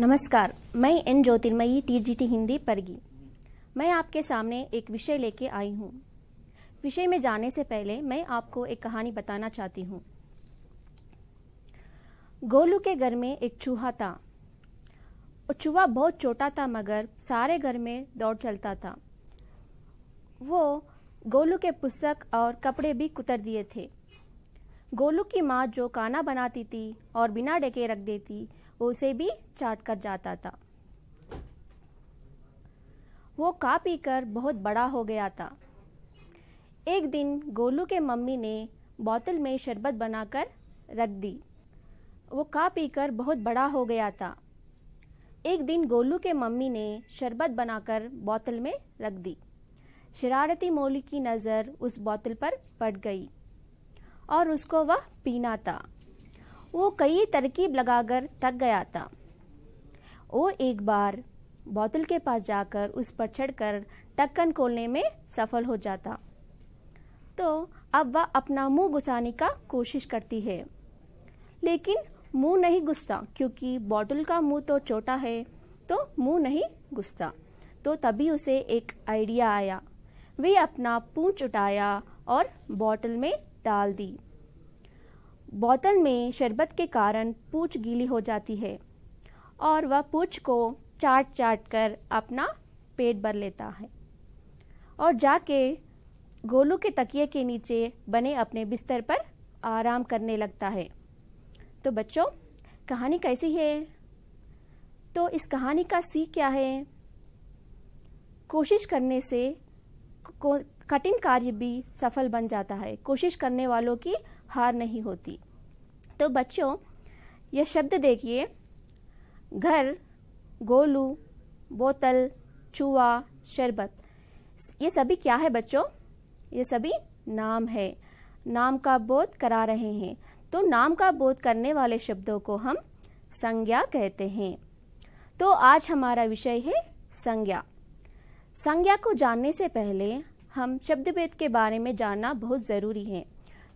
नमस्कार मैं N Jyotirmayi TGT Hindi परगी मैं आपके सामने एक विषय लेके आई हूँ विषय में जाने से पहले मैं आपको एक कहानी बताना चाहती हूँ गोलू के घर में एक चूहा था वो चूहा बहुत छोटा था मगर सारे घर में दौड़ चलता था वो गोलू के पुस्तक और कपड़े भी कुतर दिए थे गोलू की माँ जो खाना बनाती थी और बिना डेके रख देती उसे भी चाट कर जाता था वो का पी कर बहुत बड़ा हो गया था एक दिन गोलू के मम्मी ने बोतल में शरबत बनाकर रख दी वो का पी कर बहुत बड़ा हो गया था एक दिन गोलू के मम्मी ने शरबत बनाकर बोतल में रख दी शरारती मोली की नज़र उस बोतल पर पड़ गई और उसको वह पीना था वो कई तरकीब लगाकर थक गया था वो एक बार बोतल के पास जाकर उस पर चढ़कर टक्कन खोलने में सफल हो जाता तो अब वह अपना मुंह घुसाने का कोशिश करती है लेकिन मुंह नहीं घुसता क्योंकि बॉटल का मुंह तो छोटा है तो मुंह नहीं घुसता तो तभी उसे एक आइडिया आया वे अपना पूंछ उठाया और बॉटल में डाल दी बोतल में शरबत के कारण पूछ गीली हो जाती है और वह पूछ को चाट चाट कर अपना पेट भर लेता है और जाके गोलू के तकिए के नीचे बने अपने बिस्तर पर आराम करने लगता है तो बच्चों कहानी कैसी है तो इस कहानी का सीख क्या है कोशिश करने से को, कठिन कार्य भी सफल बन जाता है कोशिश करने वालों की हार नहीं होती तो बच्चों यह शब्द देखिए घर गोलू बोतल चूहा शरबत ये सभी क्या है बच्चों ये सभी नाम है नाम का बोध करा रहे हैं तो नाम का बोध करने वाले शब्दों को हम संज्ञा कहते हैं तो आज हमारा विषय है संज्ञा संज्ञा को जानने से पहले हम शब्द भेद के बारे में जानना बहुत ज़रूरी है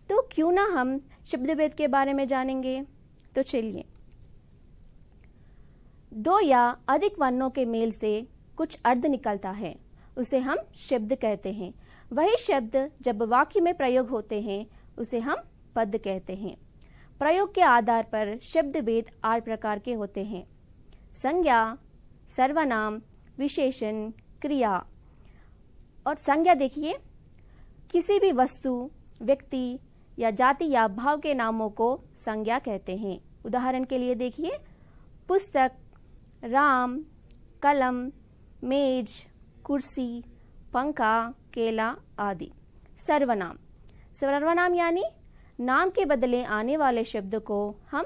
तो क्यों ना हम शब्दभेद के बारे में जानेंगे तो चलिए दो या अधिक वर्णों के मेल से कुछ अर्ध निकलता है उसे हम शब्द कहते हैं वही शब्द जब वाक्य में प्रयोग होते हैं उसे हम पद कहते हैं प्रयोग के आधार पर शब्द भेद आठ प्रकार के होते हैं संज्ञा सर्वनाम विशेषण क्रिया और संज्ञा देखिए किसी भी वस्तु व्यक्ति या जाति या भाव के नामों को संज्ञा कहते हैं उदाहरण के लिए देखिए पुस्तक राम कलम मेज कुर्सी पंखा केला आदि सर्वनाम सर्वनाम यानी नाम के बदले आने वाले शब्द को हम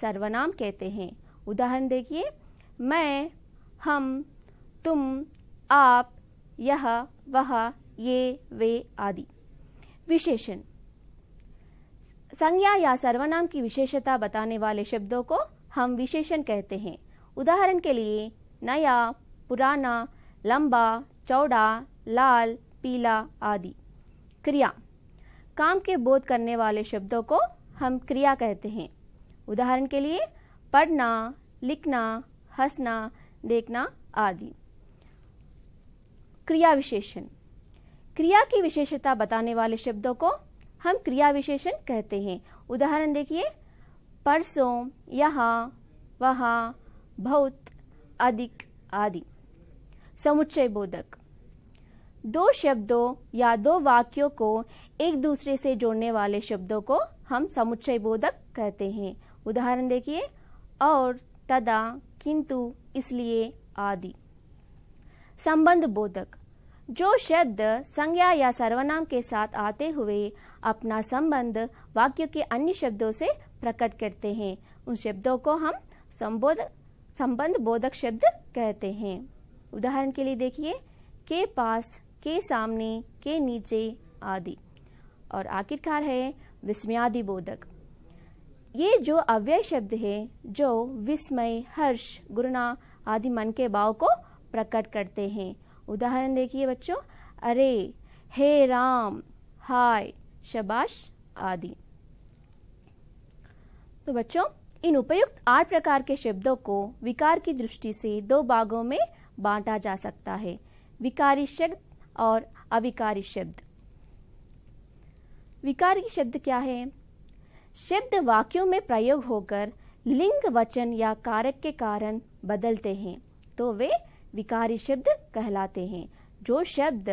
सर्वनाम कहते हैं उदाहरण देखिए मैं हम तुम आप यह वह ये वे आदि विशेषण संज्ञा या सर्वनाम की विशेषता बताने वाले शब्दों को हम विशेषण कहते हैं उदाहरण के लिए नया पुराना लंबा चौड़ा लाल पीला आदि क्रिया काम के बोध करने वाले शब्दों को हम क्रिया कहते हैं उदाहरण के लिए पढ़ना लिखना हंसना देखना आदि क्रिया विशेषण क्रिया की विशेषता बताने वाले शब्दों को हम क्रिया विशेषण कहते हैं उदाहरण देखिए परसों यहाँ वहाँ बहुत अधिक आदि समुच्चय बोधक दो शब्दों या दो वाक्यों को एक दूसरे से जोड़ने वाले शब्दों को हम समुच्चय बोधक कहते हैं उदाहरण देखिए और तदा किंतु इसलिए आदि संबंध बोधक जो शब्द संज्ञा या सर्वनाम के साथ आते हुए अपना संबंध वाक्य के अन्य शब्दों से प्रकट करते हैं उन शब्दों को हम संबोध संबंध बोधक शब्द कहते हैं उदाहरण के लिए देखिए के पास के सामने के नीचे आदि और आखिरकार है विस्मयादि बोधक ये जो अव्यय शब्द है जो विस्मय हर्ष गुरुणा आदि मन के भाव को प्रकट करते हैं उदाहरण देखिए बच्चों अरे हे राम हाय शबाश आदि तो बच्चों इन उपयुक्त आठ प्रकार के शब्दों को विकार की दृष्टि से दो भागों में बांटा जा सकता है विकारी शब्द और अविकारी शब्द विकारी शब्द क्या है शब्द वाक्यों में प्रयोग होकर लिंग वचन या कारक के कारण बदलते हैं तो वे विकारी शब्द कहलाते हैं जो शब्द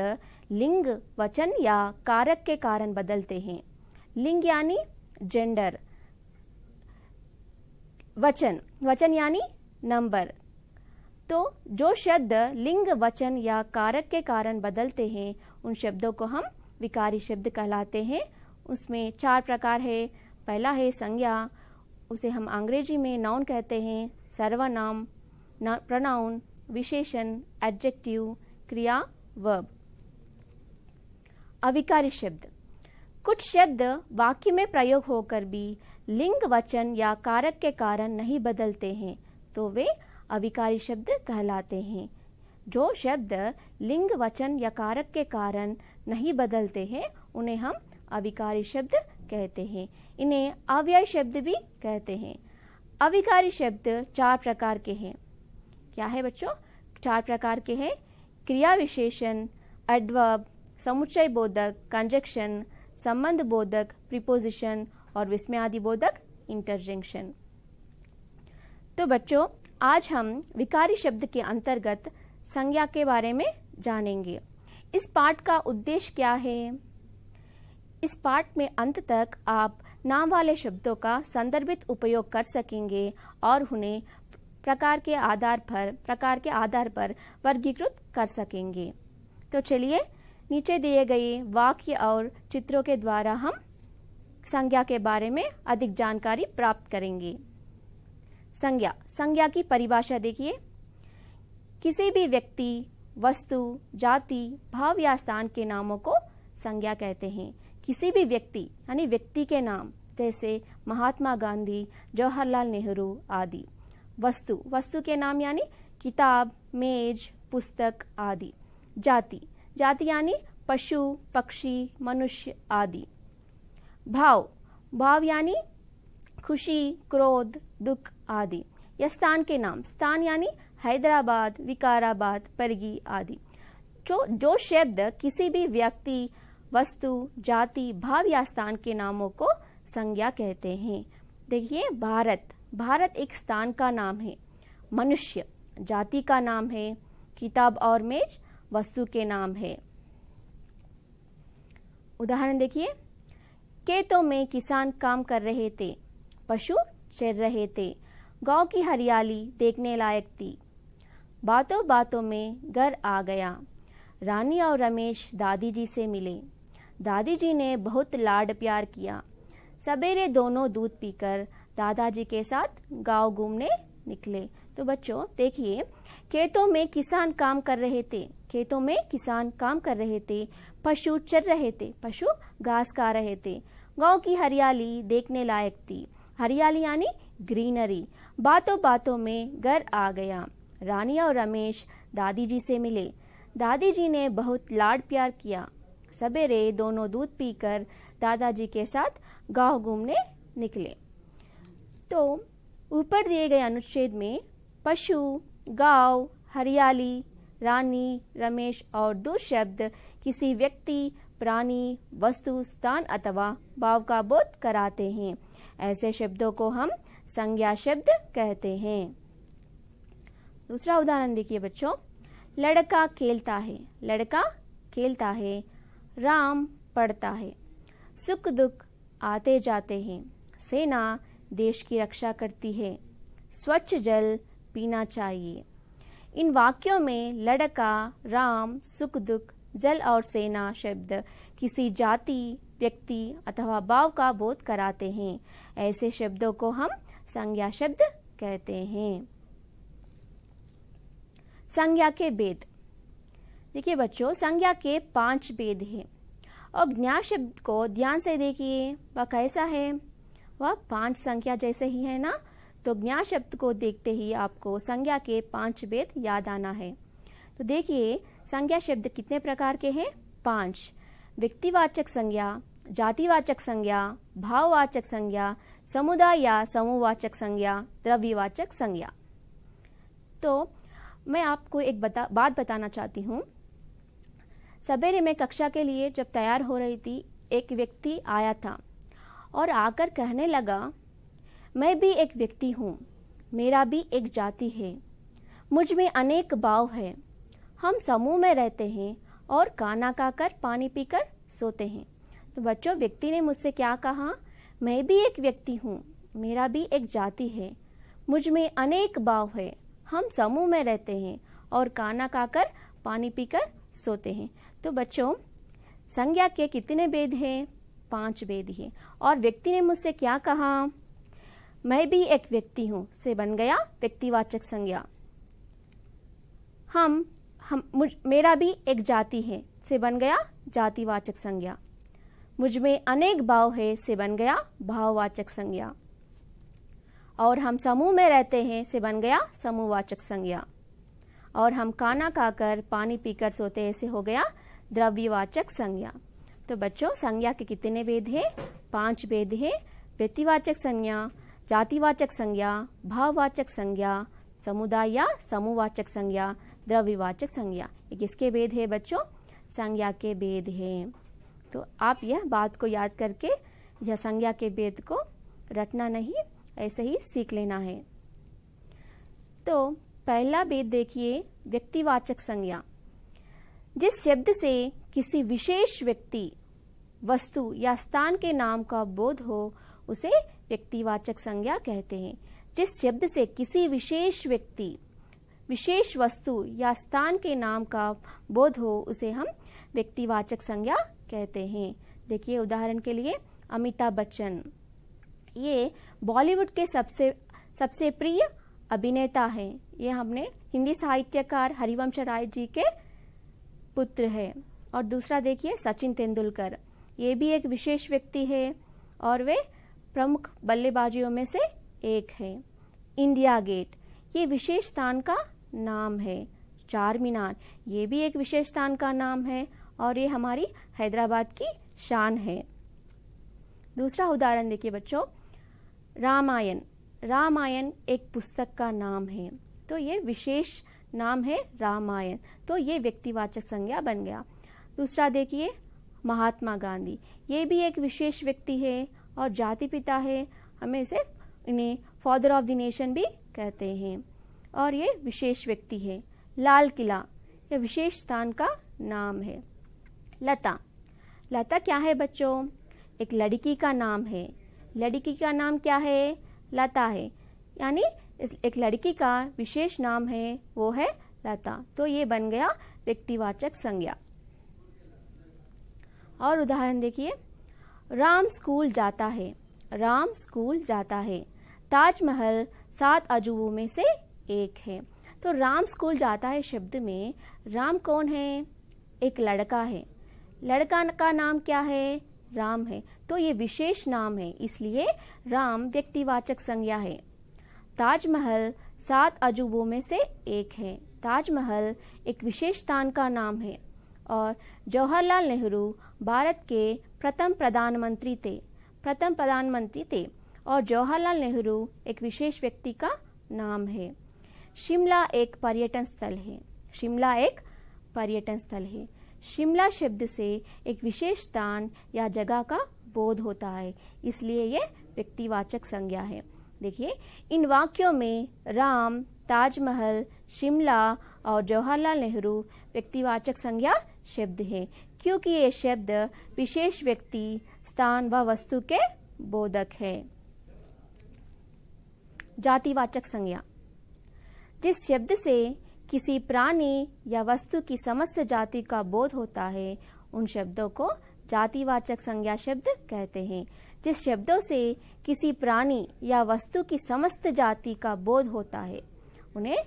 लिंग वचन या कारक के कारण बदलते हैं लिंग यानी जेंडर वचन वचन यानी नंबर तो जो शब्द लिंग वचन या कारक के कारण बदलते हैं उन शब्दों को हम विकारी शब्द कहलाते हैं उसमें चार प्रकार है पहला है संज्ञा उसे हम अंग्रेजी में नाउन कहते हैं सर्वनाम प्रनाउन विशेषण एडजेक्टिव क्रिया वर्ब अविकारी शब्द कुछ शब्द वाक्य में प्रयोग होकर भी लिंग वचन या कारक के कारण नहीं बदलते हैं तो वे अविकारी शब्द कहलाते हैं जो शब्द लिंग वचन या कारक के कारण नहीं बदलते हैं उन्हें हम अविकारी शब्द कहते हैं इन्हें अव्यय शब्द भी कहते हैं अविकारी शब्द चार प्रकार के हैं क्या है बच्चों चार प्रकार के हैं क्रिया विशेषण एडवर्ब समुच्चय बोधक कंजक्शन संबंध बोधक प्रिपोजिशन और विस्मय आदि बोधक इंटरजेंक्शन तो बच्चों आज हम विकारी शब्द के अंतर्गत संज्ञा के बारे में जानेंगे इस पाठ का उद्देश्य क्या है इस पाठ में अंत तक आप नाम वाले शब्दों का संदर्भित उपयोग कर सकेंगे और उन्हें प्रकार के आधार पर प्रकार के आधार पर वर्गीकृत कर सकेंगे तो चलिए नीचे दिए गए वाक्य और चित्रों के द्वारा हम संज्ञा के बारे में अधिक जानकारी प्राप्त करेंगे संज्ञा संज्ञा की परिभाषा देखिए किसी भी व्यक्ति वस्तु जाति भाव या स्थान के नामों को संज्ञा कहते हैं किसी भी व्यक्ति यानी व्यक्ति के नाम जैसे महात्मा गांधी जवाहरलाल नेहरू आदि वस्तु वस्तु के नाम यानी किताब मेज पुस्तक आदि जाति जाति यानी पशु पक्षी मनुष्य आदि भाव भाव यानी खुशी क्रोध दुख आदि या स्थान के नाम स्थान यानी हैदराबाद विकाराबाद परगी आदि जो जो शब्द किसी भी व्यक्ति वस्तु जाति भाव या स्थान के नामों को संज्ञा कहते हैं देखिए भारत भारत एक स्थान का नाम है मनुष्य जाति का नाम है किताब और मेज वस्तु के नाम है उदाहरण देखिए खेतों में किसान काम कर रहे थे पशु चर रहे थे गांव की हरियाली देखने लायक थी बातों बातों में घर आ गया रानी और रमेश दादी जी से मिले दादी जी ने बहुत लाड प्यार किया सवेरे दोनों दूध पीकर दादाजी के साथ गांव घूमने निकले तो बच्चों देखिए खेतों में किसान काम कर रहे थे खेतों में किसान काम कर रहे थे पशु चर रहे थे पशु घास खा रहे थे गांव की हरियाली देखने लायक थी हरियाली यानी ग्रीनरी बातों बातों में घर आ गया रानी और रमेश दादी जी से मिले दादी जी ने बहुत लाड प्यार किया सवेरे दोनों दूध पीकर दादाजी के साथ गांव घूमने निकले तो ऊपर दिए गए अनुच्छेद में पशु गांव, हरियाली रानी रमेश और दो शब्द किसी व्यक्ति प्राणी वस्तु स्थान अथवा भाव का बोध कराते हैं ऐसे शब्दों को हम संज्ञा शब्द कहते हैं दूसरा उदाहरण देखिए बच्चों लड़का खेलता है लड़का खेलता है राम पढ़ता है सुख दुख आते जाते हैं सेना देश की रक्षा करती है स्वच्छ जल पीना चाहिए इन वाक्यों में लड़का राम सुख दुख जल और सेना शब्द किसी जाति व्यक्ति अथवा भाव का बोध कराते हैं ऐसे शब्दों को हम संज्ञा शब्द कहते हैं संज्ञा के भेद देखिए बच्चों संज्ञा के पांच भेद हैं और ज्ञा शब्द को ध्यान से देखिए वह कैसा है वह पांच संख्या जैसे ही है ना तो ज्ञा शब्द को देखते ही आपको संज्ञा के पांच वेद याद आना है तो देखिए संज्ञा शब्द कितने प्रकार के हैं पांच व्यक्तिवाचक संज्ञा जातिवाचक संज्ञा भाववाचक संज्ञा समुदाय या समूहवाचक संज्ञा द्रव्यवाचक संज्ञा तो मैं आपको एक बता बात बताना चाहती हूँ सवेरे में कक्षा के लिए जब तैयार हो रही थी एक व्यक्ति आया था और आकर कहने लगा मैं भी एक व्यक्ति हूँ मेरा भी एक जाति है मुझ में अनेक भाव है हम समूह में रहते हैं और खाना खाकर पानी पीकर सोते हैं तो बच्चों व्यक्ति ने मुझसे क्या कहा मैं भी एक व्यक्ति हूँ मेरा भी एक जाति है मुझ में अनेक भाव है हम समूह में रहते हैं और खाना खाकर पानी पीकर सोते हैं तो बच्चों संज्ञा के कितने भेद हैं पांच वेद हैं और व्यक्ति ने मुझसे क्या कहा मैं भी एक व्यक्ति हूँ से बन गया व्यक्तिवाचक संज्ञा हम हम मुझ मेरा भी एक जाति है से बन गया जातिवाचक संज्ञा मुझ में अनेक भाव है से बन गया भाववाचक संज्ञा और हम समूह में रहते हैं से बन गया समूहवाचक संज्ञा और हम खाना खाकर पानी पीकर सोते ऐसे हो गया द्रव्यवाचक संज्ञा तो बच्चों संज्ञा के कितने वेद हैं पांच वेद हैं व्यक्तिवाचक संज्ञा जातिवाचक संज्ञा भाववाचक संज्ञा समुदाय या समूहवाचक संज्ञा द्रव्यवाचक संज्ञा ये किसके वेद है बच्चों संज्ञा के वेद हैं तो आप यह बात को याद करके यह संज्ञा के वेद को रटना नहीं ऐसे ही सीख लेना है तो पहला वेद देखिए व्यक्तिवाचक संज्ञा जिस शब्द से किसी विशेष व्यक्ति वस्तु या स्थान के नाम का बोध हो उसे व्यक्तिवाचक संज्ञा कहते हैं जिस शब्द से किसी विशेष व्यक्ति विशेष वस्तु या स्थान के नाम का बोध हो उसे हम व्यक्तिवाचक संज्ञा कहते हैं देखिए उदाहरण के लिए अमिताभ बच्चन ये बॉलीवुड के सबसे सबसे प्रिय अभिनेता हैं ये हमने हिंदी साहित्यकार हरिवंश राय जी के पुत्र है और दूसरा देखिए सचिन तेंदुलकर ये भी एक विशेष व्यक्ति है और वे प्रमुख बल्लेबाजियों में से एक है इंडिया गेट ये विशेष स्थान का नाम है चार मीनार ये भी एक विशेष स्थान का नाम है और ये हमारी हैदराबाद की शान है दूसरा उदाहरण देखिए बच्चों रामायण रामायण एक पुस्तक का नाम है तो ये विशेष नाम है रामायण तो ये व्यक्तिवाचक संज्ञा बन गया दूसरा देखिए महात्मा गांधी ये भी एक विशेष व्यक्ति है और जाति पिता है हमें इसे इन्हें फादर ऑफ द नेशन भी कहते हैं और ये विशेष व्यक्ति है लाल किला यह विशेष स्थान का नाम है लता लता क्या है बच्चों एक लड़की का नाम है लड़की का नाम क्या है लता है यानी एक लड़की का विशेष नाम है वो है लता तो ये बन गया व्यक्तिवाचक संज्ञा और उदाहरण देखिए राम स्कूल जाता है राम स्कूल जाता है ताजमहल सात अजूबों में से एक है तो राम स्कूल जाता है शब्द में राम कौन है एक लड़का है लड़का का नाम क्या है राम है तो ये विशेष नाम है इसलिए राम व्यक्तिवाचक संज्ञा है ताजमहल सात अजूबों में से एक है ताजमहल एक विशेष स्थान का नाम है और जवाहरलाल नेहरू भारत के प्रथम प्रधानमंत्री थे प्रथम प्रधानमंत्री थे और जवाहरलाल नेहरू एक विशेष व्यक्ति का नाम है शिमला एक पर्यटन स्थल है शिमला एक पर्यटन स्थल है शिमला शब्द से एक विशेष स्थान या जगह का बोध होता है इसलिए यह व्यक्तिवाचक संज्ञा है देखिए इन वाक्यों में राम ताजमहल शिमला और जवाहरलाल नेहरू व्यक्तिवाचक संज्ञा शब्द है क्योंकि ये शब्द विशेष व्यक्ति स्थान व वस्तु के बोधक है जातिवाचक संज्ञा जिस शब्द से किसी प्राणी या वस्तु की समस्त जाति का बोध होता है उन शब्दों को जातिवाचक संज्ञा शब्द कहते हैं जिस शब्दों से किसी प्राणी या वस्तु की समस्त जाति का बोध होता है उन्हें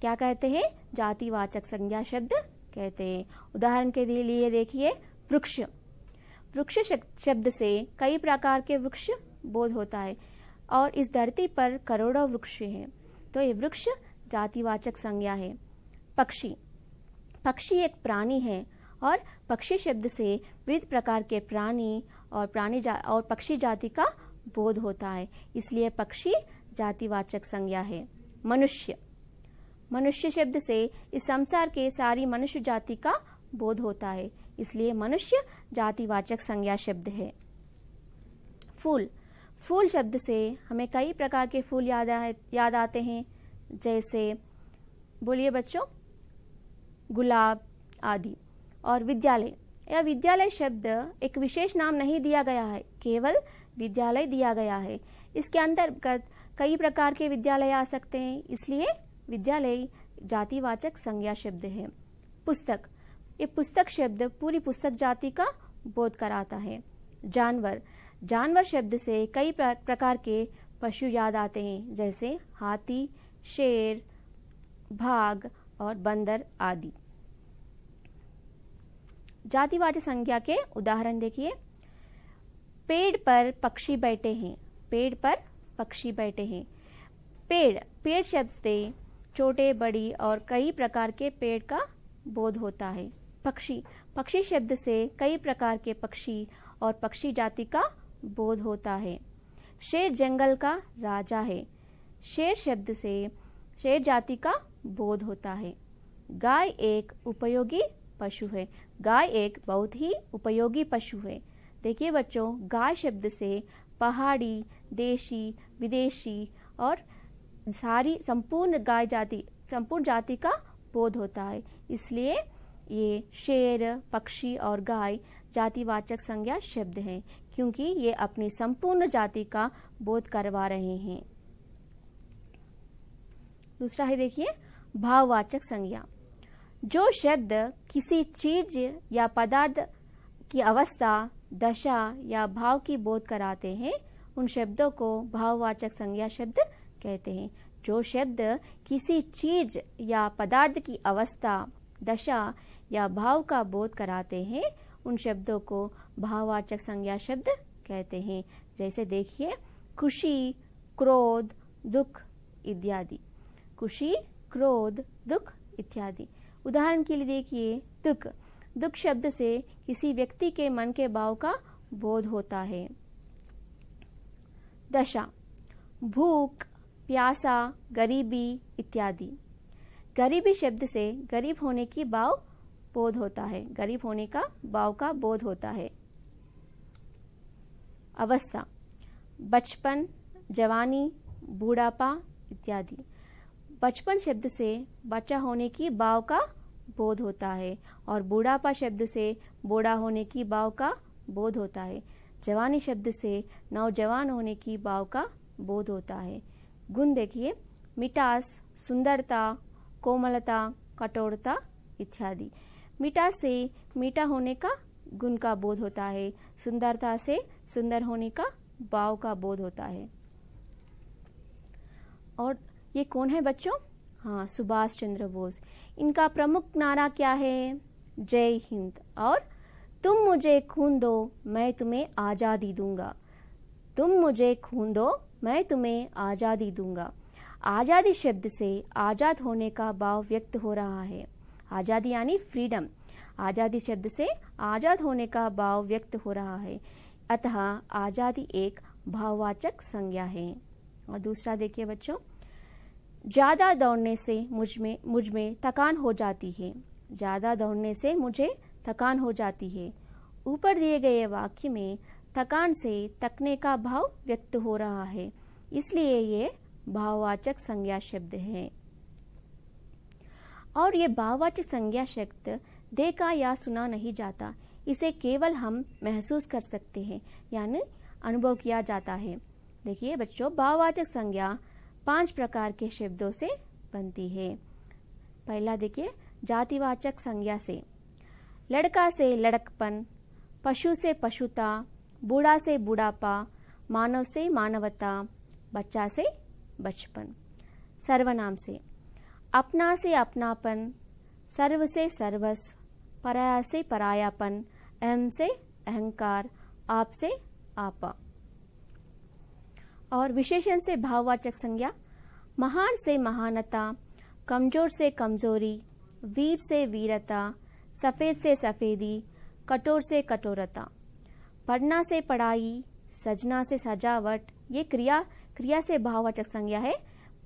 क्या कहते हैं जातिवाचक संज्ञा शब्द कहते हैं उदाहरण के लिए देखिए वृक्ष वृक्ष शब्द से कई प्रकार के वृक्ष बोध होता है और इस धरती पर करोड़ों वृक्ष हैं तो ये वृक्ष जातिवाचक संज्ञा है पक्षी पक्षी एक प्राणी है और पक्षी शब्द से विविध प्रकार के प्राणी और प्राणी जा और पक्षी जाति का बोध होता है इसलिए पक्षी जातिवाचक संज्ञा है मनुष्य मनुष्य शब्द से इस संसार के सारी मनुष्य जाति का बोध होता है इसलिए मनुष्य जातिवाचक संज्ञा शब्द है फूल फूल शब्द से हमें कई प्रकार के फूल याद आ, याद आते हैं जैसे बोलिए बच्चों गुलाब आदि और विद्यालय यह विद्यालय शब्द एक विशेष नाम नहीं दिया गया है केवल विद्यालय दिया गया है इसके अंतर्गत कई प्रकार के विद्यालय आ सकते हैं इसलिए विद्यालय जातिवाचक संज्ञा शब्द है पुस्तक ये पुस्तक शब्द पूरी पुस्तक जाति का बोध कराता है जानवर जानवर शब्द से कई प्रकार के पशु याद आते हैं जैसे हाथी शेर भाग और बंदर आदि जातिवाचक संज्ञा के उदाहरण देखिए पेड़ पर पक्षी बैठे हैं पेड़ पर पक्षी बैठे हैं पेड़ पेड़ शब्द से छोटे बड़ी और कई प्रकार के पेड़ का बोध होता है पक्षी पक्षी शब्द से कई प्रकार के पक्षी और पक्षी जाति का बोध होता है शेर जंगल का राजा है शेर शब्द से शेर जाति का बोध होता है गाय एक उपयोगी पशु है गाय एक बहुत ही उपयोगी पशु है देखिए बच्चों गाय शब्द से पहाड़ी देशी विदेशी और सारी संपूर्ण गाय जाति संपूर्ण जाति का बोध होता है इसलिए ये शेर पक्षी और गाय जातिवाचक संज्ञा शब्द हैं क्योंकि ये अपनी संपूर्ण जाति का बोध करवा रहे हैं दूसरा है देखिए भाववाचक संज्ञा जो शब्द किसी चीज या पदार्थ की अवस्था दशा या भाव की बोध कराते हैं उन शब्दों को भाववाचक संज्ञा शब्द कहते हैं जो शब्द किसी चीज या पदार्थ की अवस्था दशा या भाव का बोध कराते हैं उन शब्दों को भाववाचक संज्ञा शब्द कहते हैं जैसे देखिए खुशी क्रोध दुख इत्यादि खुशी क्रोध दुख इत्यादि उदाहरण के लिए देखिए दुख दुख शब्द से किसी व्यक्ति के मन के भाव का बोध होता है दशा भूख प्यासा गरीबी इत्यादि गरीबी शब्द से गरीब होने की भाव बोध होता है गरीब होने का भाव का बोध होता है अवस्था बचपन जवानी बूढ़ापा इत्यादि बचपन शब्द से बच्चा होने की भाव का बोध होता है और बूढ़ापा शब्द से बूढ़ा होने की भाव का बोध होता है जवानी शब्द से नौजवान होने की भाव का बोध होता है गुण देखिए मिठास सुंदरता कोमलता कठोरता इत्यादि मीठा से मीठा होने का गुण का बोध होता है सुंदरता से सुंदर होने का भाव का बोध होता है और ये कौन है बच्चों हाँ सुभाष चंद्र बोस इनका प्रमुख नारा क्या है जय हिंद और तुम मुझे खून दो मैं तुम्हें आज़ादी दूंगा तुम मुझे खून दो मैं तुम्हें आज़ादी दूंगा आज़ादी शब्द से आज़ाद होने का भाव व्यक्त हो रहा है आज़ादी यानी फ्रीडम आज़ादी शब्द से आज़ाद होने का भाव व्यक्त हो रहा है अतः आज़ादी एक भाववाचक संज्ञा है और दूसरा देखिए बच्चों ज़्यादा दौड़ने से मुझ में मुझ में थकान हो जाती है ज़्यादा दौड़ने से मुझे थकान हो जाती है ऊपर दिए गए वाक्य में थकान से तकने का भाव व्यक्त हो रहा है इसलिए ये भाववाचक संज्ञा शब्द है और ये भाववाचक संज्ञा शब्द देखा या सुना नहीं जाता इसे केवल हम महसूस कर सकते हैं यानी अनुभव किया जाता है देखिए बच्चों भाववाचक संज्ञा पांच प्रकार के शब्दों से बनती है पहला देखिए जातिवाचक संज्ञा से लड़का से लड़कपन पशु से पशुता बूढ़ा से बूढ़ापा मानव से मानवता बच्चा से बचपन सर्वनाम से अपना से अपनापन सर्व से सर्वस्व पराया से परायापन अहम से अहंकार आप से आपा और विशेषण से भाववाचक संज्ञा महान से महानता कमजोर से कमजोरी वीर से वीरता सफ़ेद से सफ़ेदी कठोर से कठोरता पढ़ना से पढ़ाई सजना से सजावट ये क्रिया क्रिया से भाववाचक संज्ञा है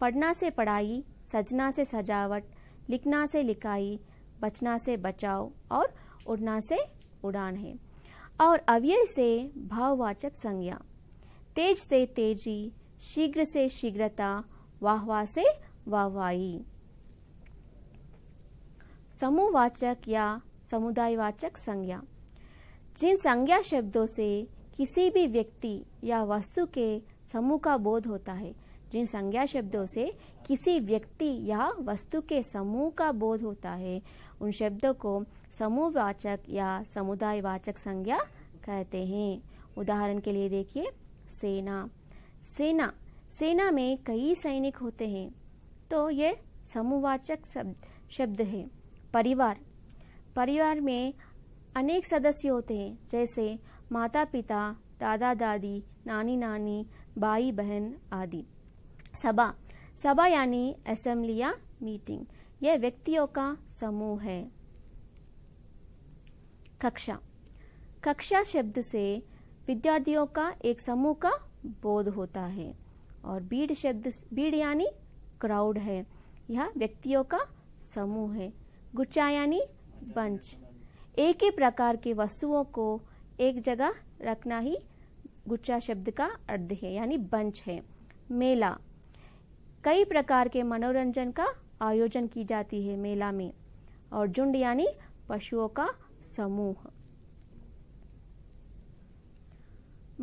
पढ़ना से पढ़ाई सजना से सजावट लिखना से लिखाई बचना से बचाव और उड़ना से उड़ान है और अव्यय से भाववाचक संज्ञा तेज से तेजी शीघ्र से शीघ्रता वाहवा से वाहवाई समूहवाचक या समुदायवाचक संज्ञा जिन संज्ञा शब्दों से किसी भी व्यक्ति या वस्तु के समूह का बोध होता है जिन संज्ञा शब्दों से किसी व्यक्ति या वस्तु के समूह का बोध होता है उन शब्दों को समूहवाचक या समुदायवाचक संज्ञा कहते हैं उदाहरण के लिए देखिए सेना सेना सेना में कई सैनिक होते हैं तो ये समूहवाचक शब्द शब्द है परिवार परिवार में अनेक सदस्य होते हैं जैसे माता पिता दादा दादी नानी नानी भाई बहन आदि सभा सभा यानी असेंबली या मीटिंग यह व्यक्तियों का समूह है कक्षा कक्षा शब्द से विद्यार्थियों का एक समूह का बोध होता है और भीड़ शब्द भीड़ यानी क्राउड है यह व्यक्तियों का समूह है गुच्छा यानी बंच एक ही प्रकार की वस्तुओं को एक जगह रखना ही गुच्छा शब्द का अर्थ है यानी बंच है मेला कई प्रकार के मनोरंजन का आयोजन की जाती है मेला में और झुंड यानी पशुओं का समूह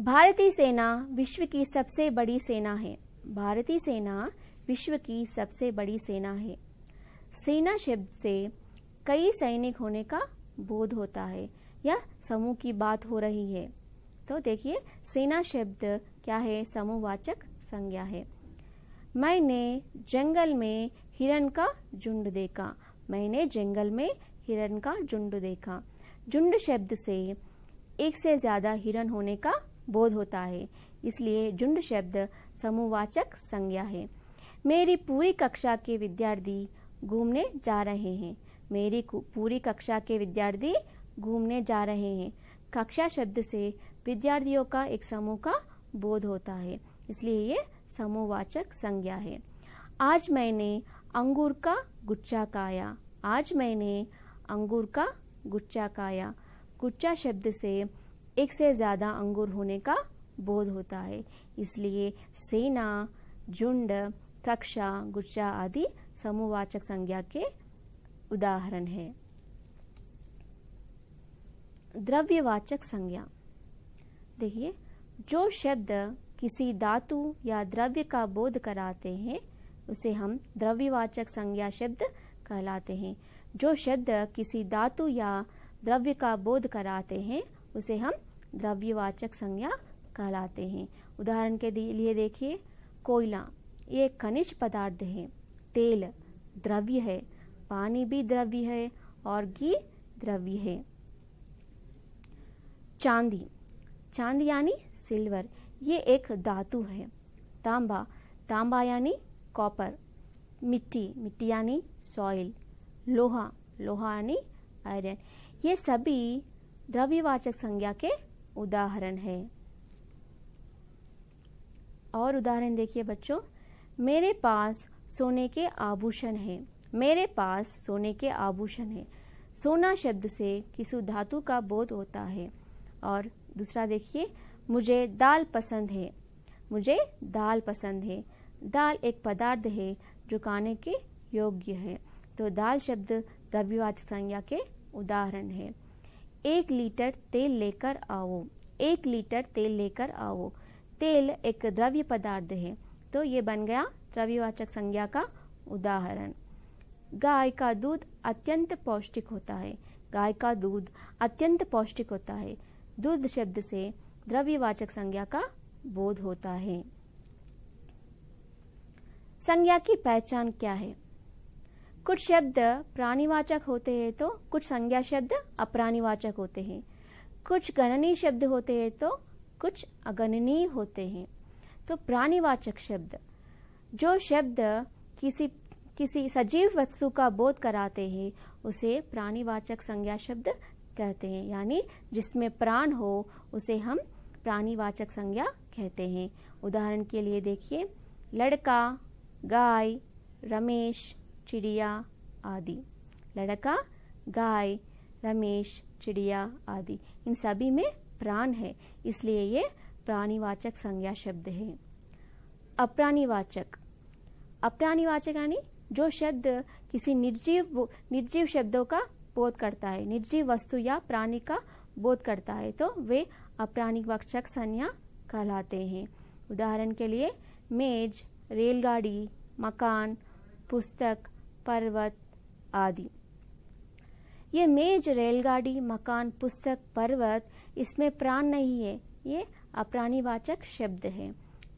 भारतीय सेना विश्व की सबसे बड़ी सेना है भारतीय सेना विश्व की सबसे बड़ी सेना है सेना शब्द से कई सैनिक होने का बोध होता है या समूह की बात हो रही है तो देखिए सेना शब्द क्या है समूहवाचक संज्ञा है मैंने जंगल में हिरण का झुंड देखा मैंने जंगल में हिरण का झुंड देखा झुंड शब्द से एक से ज़्यादा हिरण होने का बोध होता है इसलिए झुंड शब्द समूहवाचक संज्ञा है मेरी पूरी कक्षा के विद्यार्थी घूमने जा रहे हैं मेरी पूरी कक्षा के विद्यार्थी घूमने जा रहे हैं कक्षा शब्द से विद्यार्थियों का एक समूह का बोध होता है इसलिए ये समूहवाचक संज्ञा है आज मैंने अंगूर का गुच्छा खाया आज मैंने अंगूर का गुच्छा खाया गुच्छा शब्द से एक से ज़्यादा अंगूर होने का बोध होता है इसलिए सेना झुंड कक्षा गुच्छा आदि समूहवाचक संज्ञा के उदाहरण है द्रव्यवाचक संज्ञा देखिए जो शब्द किसी धातु या द्रव्य का बोध कराते हैं उसे हम द्रव्यवाचक संज्ञा शब्द कहलाते हैं जो शब्द किसी धातु या द्रव्य का बोध कराते हैं उसे हम द्रव्यवाचक संज्ञा कहलाते हैं उदाहरण के लिए देखिए कोयला ये खनिज पदार्थ है तेल द्रव्य है पानी भी द्रव्य है और घी द्रव्य है चांदी चांदी यानी सिल्वर ये एक धातु है तांबा तांबा यानी कॉपर मिट्टी मिट्टी यानी सॉइल लोहा लोहा यानी आयरन ये सभी द्रव्यवाचक संज्ञा के उदाहरण है और उदाहरण देखिए बच्चों मेरे पास सोने के आभूषण हैं मेरे पास सोने के आभूषण है सोना शब्द से किसु धातु का बोध होता है और दूसरा देखिए मुझे दाल पसंद है मुझे दाल पसंद है दाल एक पदार्थ है जो खाने के योग्य है तो दाल शब्द द्रव्यवाचक संज्ञा के उदाहरण है एक लीटर तेल लेकर आओ एक लीटर तेल लेकर आओ तेल एक द्रव्य पदार्थ है तो ये बन गया द्रव्यवाचक संज्ञा का उदाहरण गाय का दूध अत्यंत पौष्टिक होता है गाय का दूध अत्यंत पौष्टिक होता है दूध शब्द से द्रव्यवाचक संज्ञा का बोध होता है संज्ञा की पहचान क्या है कुछ शब्द प्राणीवाचक होते हैं तो कुछ संज्ञा शब्द अप्राणीवाचक होते हैं कुछ गणनीय शब्द होते हैं तो कुछ अगणनीय होते हैं तो प्राणीवाचक शब्द जो शब्द किसी किसी सजीव वस्तु का बोध कराते हैं उसे प्राणीवाचक संज्ञा शब्द कहते हैं यानी जिसमें प्राण हो उसे हम प्राणीवाचक संज्ञा कहते हैं उदाहरण के लिए देखिए लड़का गाय रमेश चिड़िया आदि लड़का गाय रमेश चिड़िया आदि इन सभी में प्राण है इसलिए ये प्राणीवाचक संज्ञा शब्द है अप्राणीवाचक अप्राणीवाचक यानी जो शब्द किसी निर्जीव निर्जीव शब्दों का बोध करता है निर्जीव वस्तु या प्राणी का बोध करता है तो वे अप्राणिक वक्षक संज्ञा कहलाते हैं उदाहरण के लिए मेज रेलगाड़ी मकान पुस्तक पर्वत आदि ये मेज रेलगाड़ी मकान पुस्तक पर्वत इसमें प्राण नहीं है ये अप्राणीवाचक शब्द है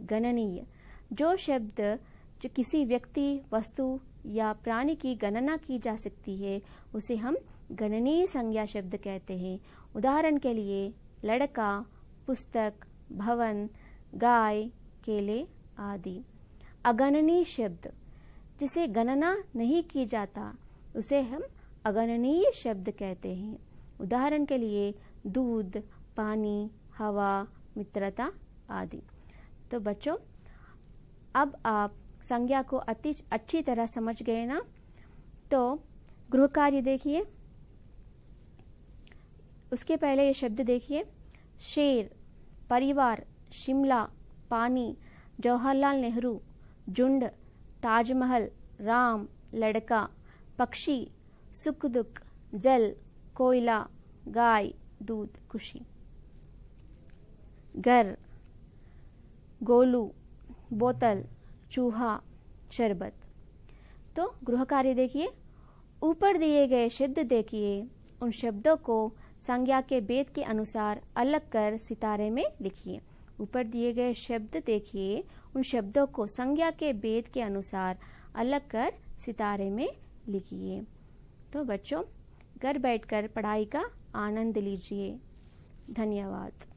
गणनीय जो शब्द जो किसी व्यक्ति वस्तु या प्राणी की गणना की जा सकती है उसे हम गणनीय संज्ञा शब्द कहते हैं उदाहरण के लिए लड़का पुस्तक भवन गाय केले आदि अगणनीय शब्द जिसे गणना नहीं की जाता उसे हम अगणनीय शब्द कहते हैं उदाहरण के लिए दूध पानी हवा मित्रता आदि तो बच्चों अब आप संज्ञा को अति अच्छी तरह समझ गए ना तो गृह कार्य देखिए उसके पहले ये शब्द देखिए शेर परिवार शिमला पानी जवाहरलाल नेहरू झुंड ताजमहल राम लड़का पक्षी सुख दुख जल कोयला गाय दूध खुशी घर गोलू बोतल चूहा शरबत तो गृह कार्य देखिए ऊपर दिए गए शब्द देखिए उन शब्दों को संज्ञा के वेद के अनुसार अलग कर सितारे में लिखिए ऊपर दिए गए शब्द देखिए उन शब्दों को संज्ञा के वेद के अनुसार अलग कर सितारे में लिखिए तो बच्चों घर बैठकर पढ़ाई का आनंद लीजिए धन्यवाद